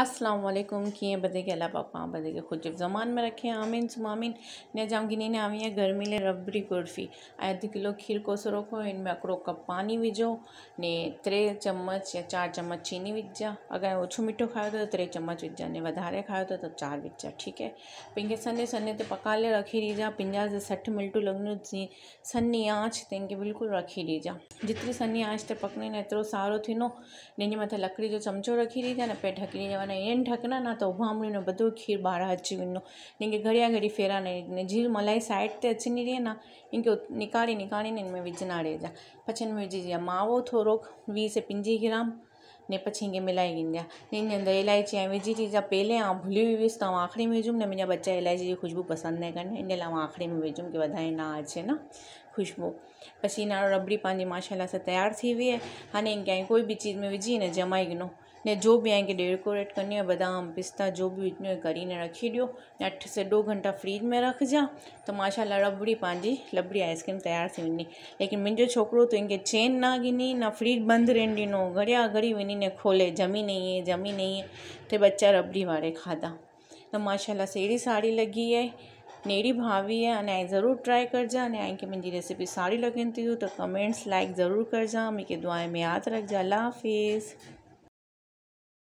अस्सलाम वालेकुम किए बदे के अल्लाह पापा बदे के खुद जमान में रखें आमिन सुमामिन ने जाम गिनी ने है गर्मी ले रबड़ी कुर्फी अध किलो खीर कोसो रखो इनमें अकड़ो कप पानी विझो ने टे चम्मच या चार चम्मच चीनी विझा अगर ओछो मिठो खाओ तो टे चम्मच विझा ने वारे खाओ तो, तो चार विझा ठीक है पिंके सन्ने सन्ने तो पका ले रखी दीजा पिंजा से सठ मिनटू लगन जी सन्नी आँच तेंके बिल्कुल रखी दीजा जितनी सन्नी आँच ते पकने ने एतिरो सारो नो ने मत लकड़ी जो चमचो रखी दीजा ने पे ढकी दीजा ને એંઠાક ના તો હું આમણી ને બધું ખીર બારા હજી નો ની કે ગરિયા ગરી ફેરા ને જી મલાઈ સાઈટ તે છે ની રે ના ઇંકે નિકારી નિકાની ને મે વિજ નાડે જા પછી મેજીયા માવો થોરોક 20 સે પિંજી ગ્રામ ને પછી કે મલાય ગિંગા નીં કે અંદર એલચી મેજીજી કા પેલે આ ભૂલી વિસ તો આખરી મે જો ને મેંયા બચા એલચી ખુશબુ પસંદ ને કને ઇંડે લાવા આખરી મે જો કે બધાય ના છે ના ખુશબુ પછી ના રબડી પાંજી માશાલ્લાહ સે તૈયાર થીવી હે હાને ઇંકે કોઈ ભી ચીજ મે વિ જીને જમાય ગનો जो भी બી આંखे डेकोरेट કરીને बदाम પિસ્તા जो भी રીતનું કરીને રખી ॾियो ને अठ से दो घंटा फ्रिज में रख जा तो माशाला रबड़ी पंहिंजी रबड़ी आइसक्रीम तैयार थी वेंदी लेकिन मुझे छोकरो तो इनके चैन ना गिनी ना फ्रिज बंद रेन दिनों घड़िया घड़ी वही ने खोले जमी नहीं है जमी नहीं है तो बच्चा रबड़ी वाले खाधा त माशाल्लाह अड़ी साड़ी लगी है नेड़ी भावी है अने ज़रूर ट्राई जा अने आई के मुझी रेसिपी सारी लगन थी तो कमेंट्स लाइक ज़रूर जा मुझे दुआएं में याद जा अल्लाह हाफिज़